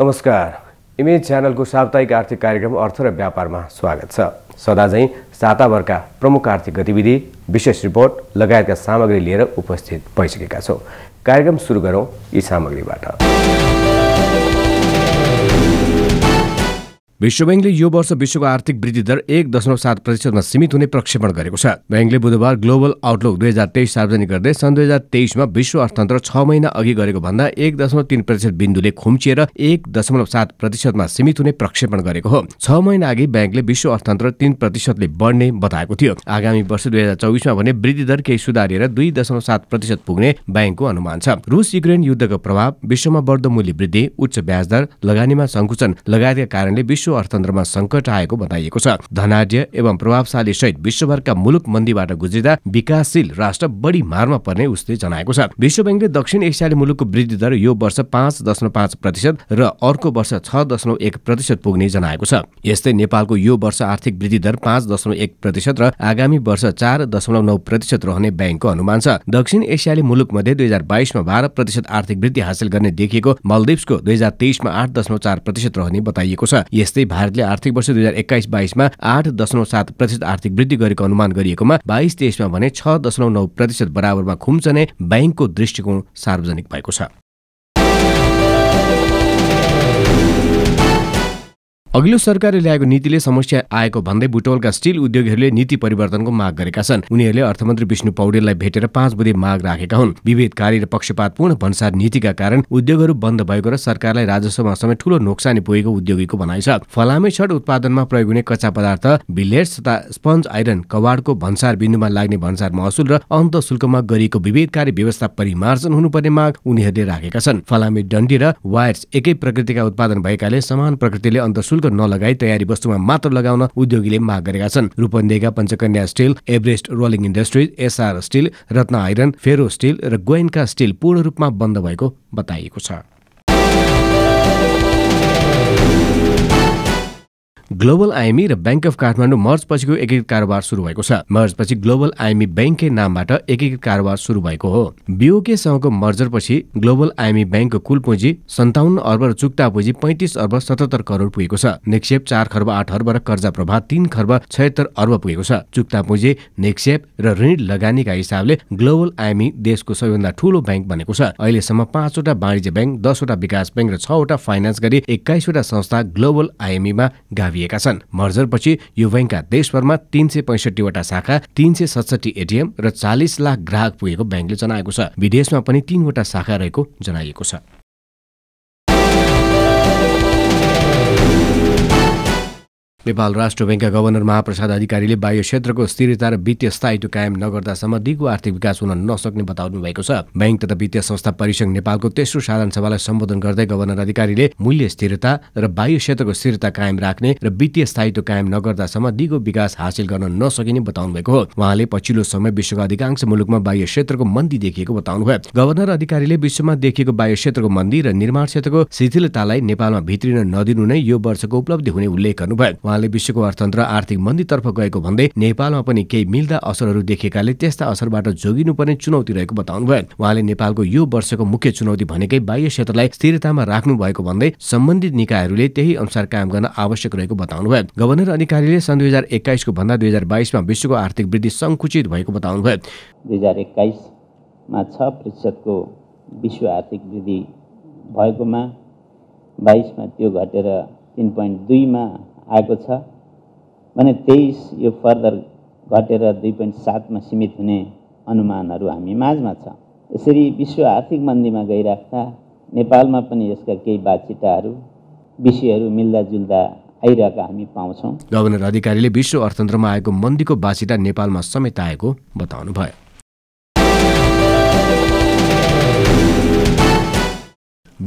नमस्कार इमेज च्यानलको साप्ताहिक आर्थिक कार्यक्रम अर्थ र व्यापारमा स्वागत छ सदाझै साताभरका प्रमुख आर्थिक गतिविधि विशेष रिपोर्ट लगायतका सामग्री लिएर उपस्थित भइसकेका छौँ कार्यक्रम सुरु गरौँ यी सामग्रीबाट विश्व ब्याङ्कले यो वर्ष विश्वको आर्थिक वृद्धि दर एक दशमलव सात प्रतिशतमा सीमित हुने प्रक्षेपण गरेको छ ब्याङ्कले बुधबार ग्लोबल आउटलुक दुई हजार तेइस सार्वजनिक गर्दै सन् दुई हजार तेइसमा विश्व अर्थतन्त्र छ महिना अघि गरेको भन्दा एक दशमलव तिन प्रतिशत बिन्दुले खुम्चिएर एक दशमलव सात प्रतिशतमा सीमित हुने प्रक्षेपण गरेको हो छ महिना अघि ब्याङ्कले विश्व अर्थतन्त्र तिन प्रतिशतले बढ्ने बताएको थियो आगामी वर्ष दुई हजार चौबिसमा भने वृद्धि दर केही सुधारिएर दुई दशमलव सात प्रतिशत पुग्ने ब्याङ्कको अनुमान छ रुस युक्रेन युद्धको प्रभाव विश्वमा बढ्दो मूल्य वृद्धि उच्च ब्याज दर लगानीमा संकुचन लगायतका कारणले विश्व अर्थतन्त्रमा सङ्कट आएको बताइएको छ धनाढ्य एवं प्रभावशाली सहित विश्वभरका मुलुक मन्दीबाट गुज्रिँदा विकासशील राष्ट्र बढी मारमा पर्ने उसले जनाएको छ विश्व ब्याङ्कले दक्षिण एसियाली मुलुकको वृद्धि दर यो वर्ष पाँच दशमलव पाँच प्रतिशत र अर्को वर्ष छ दशमलव एक प्रतिशत पुग्ने जनाएको छ यस्तै नेपालको यो वर्ष आर्थिक वृद्धि दर पाँच दशमलव एक प्रतिशत र आगामी वर्ष चार दशमलव नौ प्रतिशत रहने ब्याङ्कको अनुमान छ दक्षिण एसियाली मुलुक मध्ये दुई हजार बाइसमा बाह्र प्रतिशत आर्थिक वृद्धि हासिल गर्ने देखिएको मलदिप्सको दुई हजार तेइसमा आठ दशमलव चार प्रतिशत रहने बताइएको छ यस्तै त्यस्तै भारतले आर्थिक वर्ष दुई हजार एक्काइस बाइसमा आठ दशमलव सात प्रतिशत आर्थिक वृद्धि गरेको अनुमान गरिएकोमा बाइस देशमा भने छ दशमलव नौ प्रतिशत बराबरमा खुम्चने ब्याङ्कको दृष्टिकोण सार्वजनिक भएको छ अघिल्लो सरकारले ल्याएको नीतिले समस्या आएको भन्दै बुटवलका स्टिल उद्योगहरूले नीति परिवर्तनको माग गरेका छन् उनीहरूले अर्थमन्त्री विष्णु पौडेललाई भेटेर पाँच बुधे माग राखेका हुन् विभेदकारी र पक्षपातपूर्ण भन्सार नीतिका कारण उद्योगहरू बन्द भएको र सरकारलाई राजस्वमा समेत ठूलो नोक्सानी पुगेको उद्योगीको भनाइ छ फलामे छड उत्पादनमा प्रयोग हुने कच्चा पदार्थ बिलेट्स तथा स्पन्ज आइरन कवाडको भन्सार बिन्दुमा लाग्ने भन्सार महसुल र अन्त शुल्कमा गरिएको विभेदकारी व्यवस्था परिमार्जन हुनुपर्ने माग उनीहरूले राखेका छन् फलामे डन्डी र वायर्स एकै प्रकृतिका उत्पादन भएकाले समान प्रकृतिले अन्तशुल्क शुल्क नलगाई तयारी वस्तुमा मात्र लगाउन उद्योगीले माग गरेका छन् रूपन्देहीका Panchakanya steel Everest rolling industries SR steel Ratna iron ferro steel र गोइनका स्टिल पूर्ण रूपमा बन्द भएको बताइएको छ ग्लोबल आइएमई र ब्याङ्क अफ काठमाडौँ मर्ज पछिको एकीकृत कारोबार सुरु भएको छ मर्जपछि ग्लोबल आइएमई ब्याङ्ककै नामबाट एकीकृत कारोबार सुरु भएको हो बिओके बिओकेसँगको पछि ग्लोबल आइएमई ब्याङ्कको कुल पुँजी सन्ताउन्न अर्ब र चुक्ता पुँजी पैँतिस अर्ब सतहत्तर करोड पुगेको छ निक्षेप चार खर्ब आठ अर्ब र कर्जा प्रभाव तीन खर्ब छयत्तर अर्ब पुगेको छ चुक्ता पुँजी निक्षेप र ऋण लगानीका हिसाबले ग्लोबल आइएमई देशको सबैभन्दा ठूलो ब्याङ्क बनेको छ अहिलेसम्म पाँचवटा वाणिज्य ब्याङ्क दसवटा विकास ब्याङ्क र छवटा फाइनान्स गरी एक्काइसवटा संस्था ग्लोबल आइएमईमा गाभिए गरिएका छन् मर्जरपछि यो बैङ्कका देशभरमा तीन सय पैँसठीवटा शाखा तीन सय सतसठी एटिएम र चालिस लाख ग्राहक पुगेको ब्याङ्कले जनाएको छ विदेशमा पनि तीनवटा शाखा रहेको जनाइएको छ नेपाल राष्ट्र ब्याङ्कका गभर्नर महाप्रसाद अधिकारीले बाह्य क्षेत्रको स्थिरता र वित्तीय स्थायित्व कायम नगर्दासम्म दिगो आर्थिक विकास हुन नसक्ने बताउनु भएको छ ब्याङ्क तथा वित्तीय संस्था परिसंघ नेपालको तेस्रो साधारण सभालाई सम्बोधन गर्दै गभर्नर अधिकारीले मूल्य स्थिरता र बाह्य क्षेत्रको स्थिरता कायम राख्ने र वित्तीय स्थायित्व कायम नगर्दासम्म दिगो विकास हासिल गर्न नसकिने बताउनु भएको हो उहाँले पछिल्लो समय विश्वका अधिकांश मुलुकमा बाह्य क्षेत्रको मन्दी देखिएको बताउनुभयो गभर्नर अधिकारीले विश्वमा देखिएको बाह्य क्षेत्रको मन्दी र निर्माण क्षेत्रको शिथिलतालाई नेपालमा भित्रिन नदिनु नै यो वर्षको उपलब्धि हुने उल्लेख गर्नुभयो उहाँले विश्वको अर्थतन्त्र आर्थिक मन्दीतर्फ गएको भन्दै नेपालमा पनि केही मिल्दा असरहरू देखेकाले त्यस्ता असरबाट जोगिनुपर्ने चुनौती रहेको बताउनुभयो उहाँले नेपालको यो वर्षको मुख्य चुनौती भनेकै बाह्य क्षेत्रलाई स्थिरतामा राख्नु भएको भन्दै सम्बन्धित निकायहरूले त्यही अनुसार काम गर्न आवश्यक रहेको बताउनुभयो गभर्नर अधिकारीले सन् दुई हजार एक्काइसको भन्दा दुई हजार बाइसमा विश्वको आर्थिक वृद्धि सङ्कुचित भएको बताउनुभयो दुई हजार एक्काइसमा छ प्रतिशतको विश्व आर्थिक वृद्धि भएकोमा बाइसमा त्यो घटेर तिन पोइन्ट दुईमा आएको छ भने तेइस यो फर्दर घटेर दुई पोइन्ट सातमा सीमित हुने अनुमानहरू हामी माझमा छ यसरी विश्व आर्थिक मन्दीमा गइराख्दा नेपालमा पनि यसका केही बातचिताहरू विषयहरू मिल्दाजुल्दा आइरहेका हामी पाउँछौँ गभर्नर अधिकारीले विश्व अर्थतन्त्रमा आएको मन्दीको बासिटा नेपालमा समेत आएको बताउनुभयो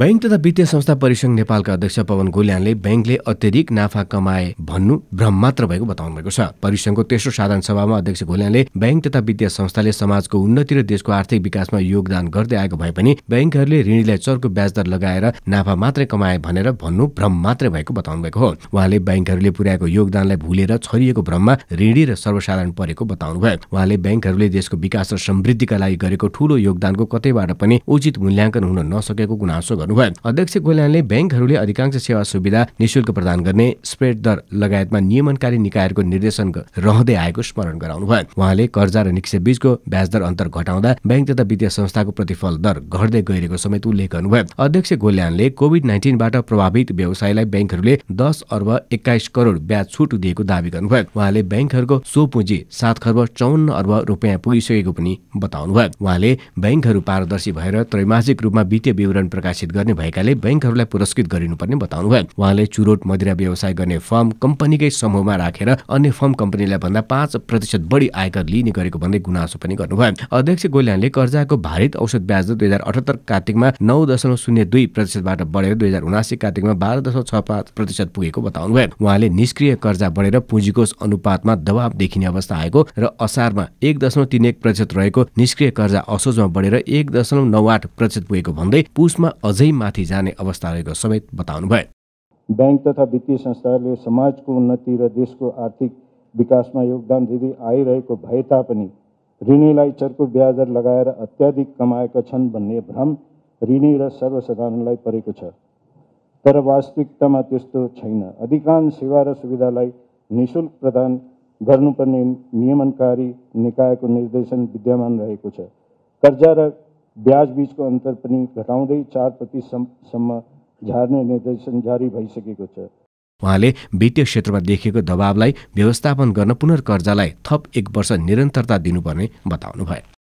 बैङ्क तथा वित्तीय संस्था परिसंघ नेपालका अध्यक्ष पवन गोल्यानले बैंकले अत्यधिक नाफा कमाए भन्नु भ्रम मात्र भएको बताउनु भएको छ परिसंघको तेस्रो साधारण सभामा अध्यक्ष गोल्यानले बैंक तथा वित्तीय संस्थाले समाजको उन्नति र देशको आर्थिक विकासमा योगदान गर्दै आएको भए पनि बैंकहरूले ऋणीलाई चर्को ब्याजदर लगाएर नाफा मात्रै कमाए भनेर भन्नु भ्रम मात्रै भएको बताउनु भएको हो उहाँले बैंकहरूले पुर्याएको योगदानलाई भुलेर छरिएको भ्रममा ऋणी र सर्वसाधारण परेको बताउनु बताउनुभयो उहाँले बैंकहरूले देशको विकास र समृद्धिका लागि गरेको ठूलो योगदानको कतैबाट पनि उचित मूल्याङ्कन हुन नसकेको गुनासो गर्नुभयो अध्यक्ष गोल्यानले ब्याङ्कहरूले अधिकांश सेवा सुविधा निशुल्क प्रदान गर्ने स्प्रेड दर लगायतमा नियमनकारी निकायहरूको निर्देशन रहँदै आएको स्मरण गराउनुभयो उहाँले कर्जा र निक्षेप बीचको ब्याजदर अन्तर घटाउँदा ब्याङ्क तथा वित्तीय संस्थाको प्रतिफल दर घट्दै गइरहेको समेत उल्लेख गर्नुभयो अध्यक्ष गोल्यानले कोविड नाइन्टिनबाट प्रभावित व्यवसायलाई ब्याङ्कहरूले दस अर्ब एक्काइस करोड ब्याज छुट दिएको दावी गर्नुभयो उहाँले ब्याङ्कहरूको सो पुँजी सात खर्ब चौन्न अर्ब रुपियाँ पुगिसकेको पनि बताउनुभयो उहाँले ब्याङ्कहरू पारदर्शी भएर त्रैमासिक रूपमा वित्तीय विवरण प्रकाशित गर्ने भएकाले ब्याङ्कहरूलाई पुरस्कृत गरिनुपर्ने बताउनुभयो उहाँले चुरोट मदिरा व्यवसाय गर्ने फर्म कम्पनीकै समूहमा राखेर अन्य फर्म कम्पनीलाई भन्दा पाँच प्रतिशत बढी आयकर लिने गरेको भन्दै गुनासो पनि गर्नुभयो अध्यक्ष गोल्यानले कर्जाको भारित औषध ब्याज दुई हजार अठहत्तर कार्तिकमा नौ दशमलव शून्य दुई प्रतिशतबाट बढेर दुई हजार उनासी कार्तिकमा बाह्र दशमलव छ पाँच प्रतिशत पुगेको बताउनुभयो उहाँले निष्क्रिय कर्जा बढेर पुँजीकोष अनुपातमा दबाव देखिने अवस्था आएको र असारमा एक दशमलव तिन एक प्रतिशत रहेको निष्क्रिय कर्जा असोजमा बढेर एक दशमलव नौ आठ प्रतिशत पुगेको भन्दै पुसमा अझै अझै माथि जाने अवस्था रहेको समेत बताउनुभयो ब्याङ्क तथा वित्तीय संस्थाहरूले समाजको उन्नति र देशको आर्थिक विकासमा योगदान दिँदै आइरहेको भए तापनि ऋणीलाई चर्को ब्याजदर लगाएर अत्याधिक कमाएका छन् भन्ने भ्रम ऋणी र सर्वसाधारणलाई परेको छ तर वास्तविकतामा त्यस्तो छैन अधिकांश सेवा र सुविधालाई निशुल्क प्रदान गर्नुपर्ने नियमनकारी निकायको निर्देशन विद्यमान रहेको छ कर्जा र ब्याज बिचको अन्तर पनि घटाउँदै चार प्रतिशतसम्म झार्ने निर्देशन जारी भइसकेको छ उहाँले वित्तीय क्षेत्रमा देखिएको दबावलाई व्यवस्थापन गर्न पुनर्कर्जालाई थप एक वर्ष निरन्तरता दिनुपर्ने बताउनुभयो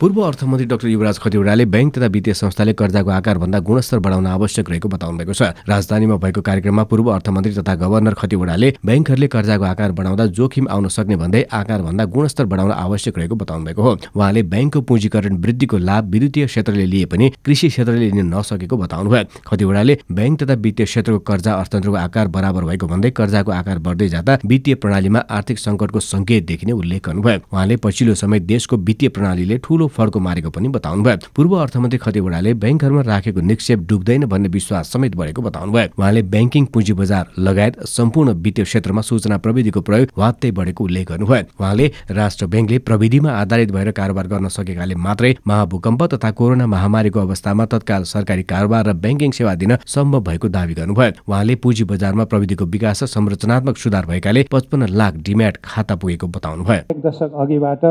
पूर्व अर्थमन्त्री डाक्टर युवराज खतिवड़ाले ब्याङ्क तथा वित्तीय संस्थाले कर्जाको आकारभन्दा गुणस्तर बढाउन आवश्यक रहेको बताउनु भएको छ राजधानीमा भएको कार्यक्रममा पूर्व अर्थमन्त्री तथा गभर्नर खतिवड़ाले ब्याङ्कहरूले कर्जाको आकार बढाउँदा जोखिम आउन सक्ने भन्दै आकारभन्दा गुणस्तर बढाउन आवश्यक रहेको बताउनु भएको हो उहाँले ब्याङ्कको पुँजीकरण वृद्धिको लाभ विद्युतीय क्षेत्रले लिए पनि कृषि क्षेत्रले लिन नसकेको बताउनुभयो खतिवड़ाले ब्याङ्क तथा वित्तीय क्षेत्रको कर्जा अर्थतन्त्रको आकार बराबर भएको भन्दै कर्जाको आकार बढ्दै जाँदा वित्तीय प्रणालीमा आर्थिक सङ्कटको सङ्केत देखिने उल्लेख गर्नुभयो उहाँले पछिल्लो समय देशको वित्तीय प्रणालीले ठूलो फर्को मारेको पनि बताउनु भयो पूर्व अर्थमन्त्री खतिवड़ाले ब्याङ्कहरूमा राखेको निक्षेप डुब्दैन भन्ने विश्वास समेत बढेको बताउनुभयो उहाँले ब्याङ्किङ पुँजी बजार लगायत सम्पूर्ण वित्तीय क्षेत्रमा सूचना प्रविधिको प्रयोग वात्तै बढेको उल्लेख गर्नुभयो उहाँले राष्ट्र ब्याङ्कले प्रविधिमा आधारित भएर कारोबार गर्न सकेकाले मात्रै महाभूकम्प तथा कोरोना महामारीको अवस्थामा तत्काल सरकारी कारोबार र ब्याङ्किङ सेवा दिन सम्भव भएको दावी गर्नुभयो उहाँले पुँजी बजारमा प्रविधिको विकास र संरचनात्मक सुधार भएकाले पचपन्न लाख डिम्याट खाता पुगेको बताउनुभयो एक दशक अघिबाट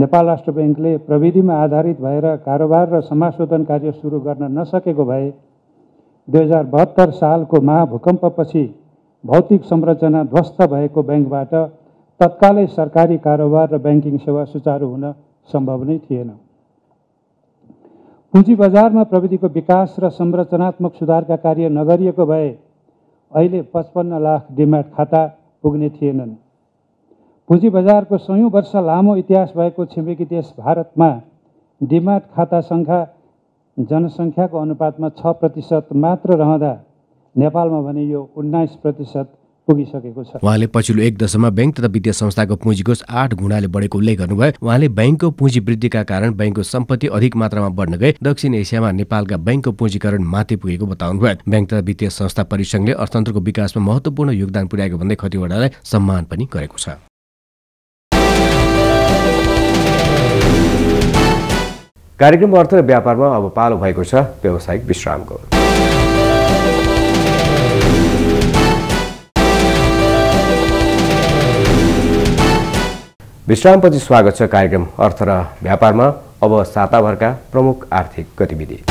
नेपाल राष्ट्र ब्याङ्कले प्रविधिमा आधारित भएर कारोबार र समाशोधन कार्य सुरु गर्न नसकेको भए दुई हजार बहत्तर सालको महाभूकम्पपछि भौतिक संरचना ध्वस्त भएको ब्याङ्कबाट तत्कालै सरकारी कारोबार र ब्याङ्किङ सेवा सुचारू हुन सम्भव नै थिएन पुँजी बजारमा प्रविधिको विकास र संरचनात्मक सुधारका कार्य नगरिएको भए अहिले पचपन्न लाख डिमाट खाता पुग्ने थिएनन् पुँजी बजारको सयौँ वर्ष लामो इतिहास भएको छिमेकी देश भारतमा डिमाट खाता सङ्ख्या जनसङ्ख्याको अनुपातमा छ प्रतिशत मात्र रहँदा नेपालमा भने यो उन्नाइस प्रतिशत पुगिसकेको छ उहाँले पछिल्लो एक दशमा ब्याङ्क तथा वित्तीय संस्थाको पुँजीकोष आठ गुणाले बढेको उल्लेख गर्नुभयो उहाँले ब्याङ्कको पुँजी वृद्धिका कारण ब्याङ्कको सम्पत्ति अधिक मात्रामा बढ्न गए दक्षिण एसियामा नेपालका ब्याङ्कको पुँजीकरण माथि पुगेको बताउनुभयो ब्याङ्क तथा वित्तीय संस्था परिसंघले अर्थतन्त्रको विकासमा महत्त्वपूर्ण योगदान पुर्याएको भन्दै खतिवडालाई सम्मान पनि गरेको छ कार्यक्रम अर्थ र व्यापारमा अब पालो भएको छ व्यावसायिक विश्रामको विश्रामपछि स्वागत छ कार्यक्रम अर्थ र व्यापारमा अब साताभरका प्रमुख आर्थिक गतिविधि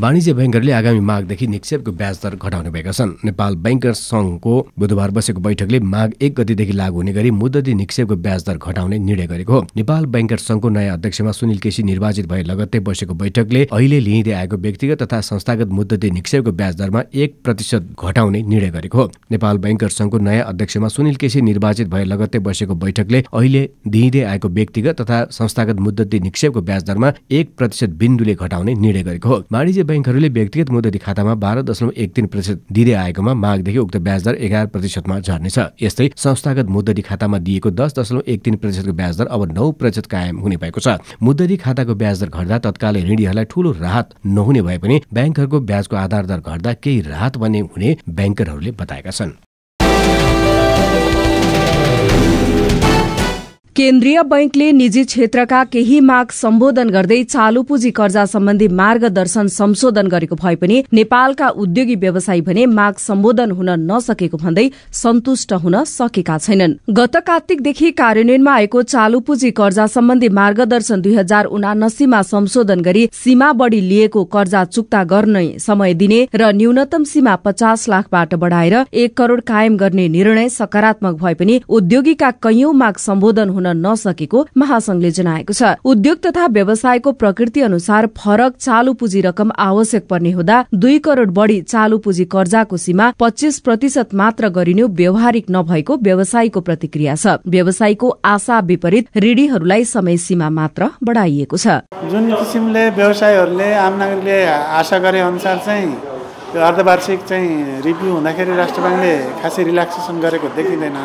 वाणिज्य ब्याङ्करले आगामी माघदेखि निक्षेपको ब्याज दर घटाउने भएका छन् नेपाल ब्याङ्कर सङ्घको बुधबार बसेको बैठकले माघ एक गतिदेखि लागू हुने गरी मुद्दती निक्षेपको ब्याज दर घटाउने निर्णय गरेको हो नेपाल ब्याङ्कर सङ्घको नयाँ अध्यक्षमा सुनिल केसी निर्वाचित भए लगत्तै बसेको बैठकले अहिले लिइँदै आएको व्यक्तिगत तथा संस्थागत मुद्दती निक्षेपको ब्याज दरमा एक प्रतिशत घटाउने निर्णय गरेको हो नेपाल ब्याङ्कर सङ्घको नयाँ अध्यक्षमा सुनिल केसी निर्वाचित भए लगत्तै बसेको बैठकले अहिले दिइँदै आएको व्यक्तिगत तथा संस्थागत मुद्दती निक्षेपको ब्याज दरमा एक प्रतिशत बिन्दुले घटाउने निर्णय गरेको हो वाणिज्य ब्याङ्कहरूले व्यक्तिगत मुद्दती खातामा बाह्र दशमलव एक तिन प्रतिशत दिँदै आएकोमा मागदेखि उक्त ब्याजदर एघार प्रतिशतमा झर्नेछ यस्तै संस्थागत मुद्दती खातामा दिएको दस दशमलव एक तिन प्रतिशतको ब्याजदर अब नौ प्रतिशत कायम हुने भएको छ मुद्दती खाताको ब्याजदर घट्दा तत्कालै ऋणीहरूलाई ठूलो राहत नहुने भए पनि ब्याङ्कहरूको ब्याजको आधार दर घट्दा केही राहत बन्ने हुने ब्याङ्करहरूले बताएका छन् केन्द्रीय बैंकले निजी क्षेत्रका केही माग सम्बोधन गर्दै चालु पुँजी कर्जा सम्बन्धी मार्गदर्शन संशोधन गरेको भए पनि नेपालका उद्योगी व्यवसायी भने माग सम्बोधन हुन नसकेको भन्दै सन्तुष्ट हुन सकेका छैनन् गत कार्तिकदेखि कार्यान्वयनमा आएको चालु पुँजी कर्जा सम्बन्धी मार्गदर्शन दुई हजार उनासीमा संशोधन गरी सीमा बढ़ी लिएको कर्जा चुक्ता गर्ने समय दिने र न्यूनतम सीमा पचास लाखबाट बढ़ाएर एक करोड़ कायम गर्ने निर्णय सकारात्मक भए पनि उद्योगीका कैयौं माग सम्बोधन हुन गर्न नसकेको महासंघले जनाएको छ उद्योग तथा व्यवसायको प्रकृति अनुसार फरक चालु पुँजी रकम आवश्यक पर्ने हुँदा दुई करोड़ बढी चालु पुँजी कर्जाको सीमा पच्चिस प्रतिशत मात्र गरिनु व्यवहारिक नभएको व्यवसायीको प्रतिक्रिया छ व्यवसायीको आशा विपरीत ऋणीहरूलाई समय सीमा मात्र बढाइएको छ जुन किसिमले व्यवसायहरूले आम नागरिकले आशा गरे अनुसार चाहिँ त्यो अर्धवार्षिक चाहिँ रिभ्यू हुँदाखेरि राष्ट्र ब्याङ्कले खासै रिल्याक्सेसन गरेको देखिँदैन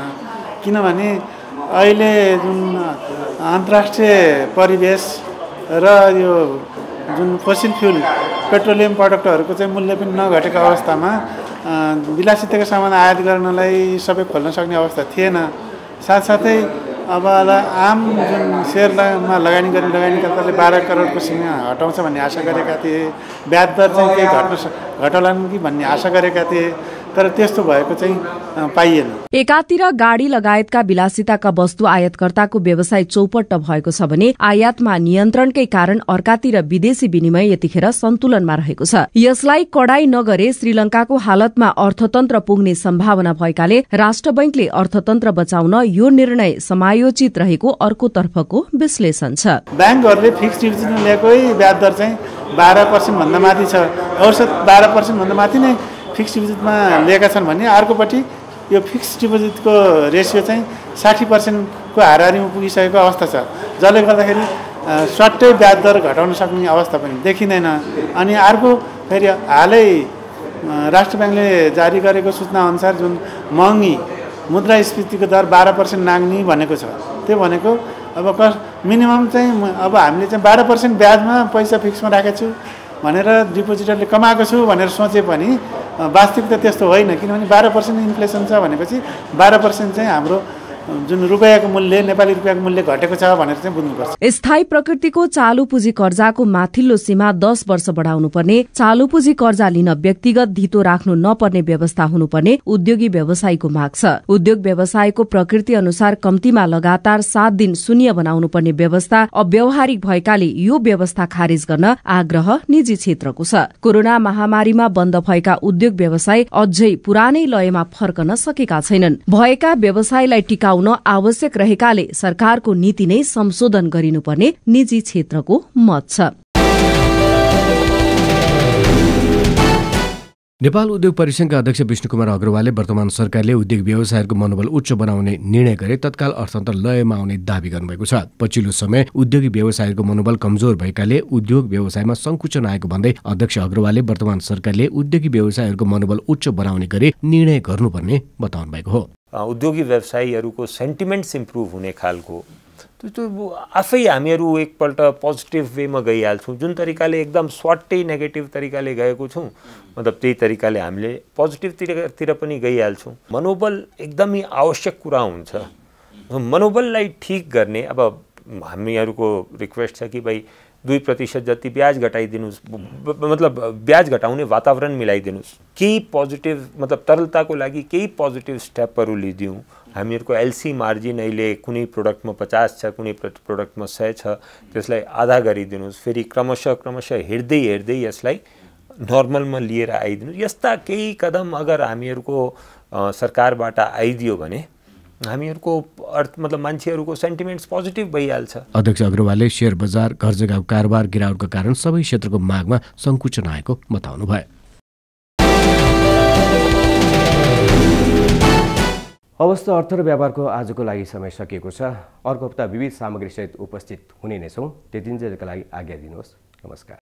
किनभने अहिले जुन अन्तर्राष्ट्रिय परिवेश र यो जुन फसिल फ्युल पेट्रोलियम प्रडक्टहरूको चाहिँ मूल्य पनि नघटेको अवस्थामा विलासितको सामान आयात गर्नलाई सबै खोल्न सक्ने अवस्था थिएन साथसाथै अब आम जुन सेयरमा लगानी गर्ने लगानीकर्ताले बाह्र करोडको सीमा हटाउँछ भन्ने आशा गरेका थिए ब्याज दर चाहिँ केही घट्न घटाउलान् कि भन्ने आशा गरेका थिए तर त्यस्तो भएको चाहिँ पाइएन एकातिर गाडी लगायतका विलासिताका वस्तु आयातकर्ताको व्यवसाय चौपट्ट भएको छ भने आयातमा नियन्त्रणकै कारण अर्कातिर विदेशी विनिमय यतिखेर सन्तुलनमा रहेको छ यसलाई कडाई नगरे श्रीलंकाको हालतमा अर्थतन्त्र पुग्ने सम्भावना भएकाले राष्ट्र बैंकले अर्थतन्त्र बचाउन यो निर्णय समायोजित रहेको अर्कोतर्फको विश्लेषण छ ब्याङ्कहरूले फिक्स डिभिजन ल्याएकै ब्याज दर चाहिँ बाह्र पर्सेन्टभन्दा माथि छ औसत बाह्र पर्सेन्टभन्दा माथि नै फिक्स डिपोजिटमा लिएका छन् भने अर्कोपट्टि यो फिक्स डिपोजिटको रेसियो चाहिँ साठी पर्सेन्टको हाराहारीमा पुगिसकेको अवस्था छ जसले गर्दाखेरि सट्टै ब्याज दर घटाउन सक्ने अवस्था पनि देखिँदैन अनि अर्को फेरि हालै राष्ट्र ब्याङ्कले जारी गरेको सूचनाअनुसार जुन महँगी मुद्रास्फीतिको दर बाह्र पर्सेन्ट नाग्ने भनेको छ त्यो भनेको अब कस मिनिमम चाहिँ अब हामीले चाहिँ बाह्र पर्सेन्ट ब्याजमा पैसा फिक्समा राखेको छु भनेर डिपोजिटरले कमाएको छु भनेर सोचे पनि वास्तविकता त्यस्तो होइन किनभने बाह्र पर्सेन्ट इन्फ्लेसन छ भनेपछि बाह्र पर्सेन्ट चाहिँ हाम्रो जुन मूल्य नेपाली रुपियाँको मूल्य घटेको छ भनेर चाहिँ बुझ्नुपर्छ स्थायी प्रकृतिको चालु पुँजी कर्जाको माथिल्लो सीमा दस वर्ष बढाउनु पर्ने चालु पुँजी कर्जा लिन व्यक्तिगत धितो राख्नु नपर्ने व्यवस्था हुनुपर्ने उद्योगी व्यवसायीको माग छ उद्योग व्यवसायको प्रकृति अनुसार कम्तीमा लगातार सात दिन शून्य बनाउनु पर्ने व्यवस्था अव्यवहारिक भएकाले यो व्यवस्था खारेज गर्न आग्रह निजी क्षेत्रको छ कोरोना महामारीमा बन्द भएका उद्योग व्यवसाय अझै पुरानै लयमा फर्कन सकेका छैनन् भएका व्यवसायलाई टिका गराउन आवश्यक रहेकाले सरकारको नीति नै संशोधन गरिनुपर्ने निजी क्षेत्रको मत छ नेपाल उद्योग परिसंघका अध्यक्ष विष्णुकुमार अग्रवालले वर्तमान सरकारले उद्योग व्यवसायहरूको मनोबल उच्च बनाउने निर्णय गरे तत्काल अर्थतन्त्र लयमा आउने दावी गर्नुभएको छ पछिल्लो समय उद्योगिक व्यवसायहरूको मनोबल कमजोर भएकाले उद्योग व्यवसायमा संकुचन आएको भन्दै अध्यक्ष अग्रवालले वर्तमान सरकारले उद्योगी व्यवसायहरूको मनोबल उच्च बनाउने गरी निर्णय गर्नुपर्ने बताउनु भएको हो उद्योगी व्यवसायीहरूको सेन्टिमेन्ट्स इम्प्रुभ हुने खालको त्यो आफै हामीहरू एकपल्ट पोजिटिभ वेमा गइहाल्छौँ जुन तरिकाले एकदम स्वाटै नेगेटिभ तरिकाले गएको छौँ मतलब त्यही तरिकाले हामीले पोजिटिभतिरतिर पनि गइहाल्छौँ मनोबल एकदमै आवश्यक कुरा हुन्छ मनोबललाई ठिक गर्ने अब हामीहरूको रिक्वेस्ट छ कि भाइ दुई प्रतिशत जति ब्याज घटाइदिनुहोस् मतलब ब्याज घटाउने वातावरण मिलाइदिनुहोस् केही पोजिटिभ मतलब तरलताको लागि केही पोजिटिभ स्टेपहरू लिदिउँ हामीहरूको एलसी मार्जिन अहिले कुनै प्रोडक्टमा पचास छ कुनै प्रोडक्टमा सय छ त्यसलाई आधा गरिदिनुहोस् फेरि क्रमशः क्रमशः हेर्दै हेर्दै यसलाई नर्मलमा लिएर आइदिनु यस्ता केही कदम अगर हामीहरूको सरकारबाट आइदियो भने हामीहरूको अर्थ मतलब मान्छेहरूको सेन्टिमेन्ट्स पोजिटिभ भइहाल्छ अध्यक्ष अग्रवालले सेयर बजार घर जग्गाको कारोबार गिरावटको कारण सबै क्षेत्रको मागमा सङ्कुचन आएको बताउनु भयो अवस्थ अर्थ र व्यापारको आजको लागि समय सकिएको छ अर्को हप्ता विविध सामग्रीसहित उपस्थित हुने नै छौँ त्यतिन्जेलका लागि आज्ञा दिनुहोस् नमस्कार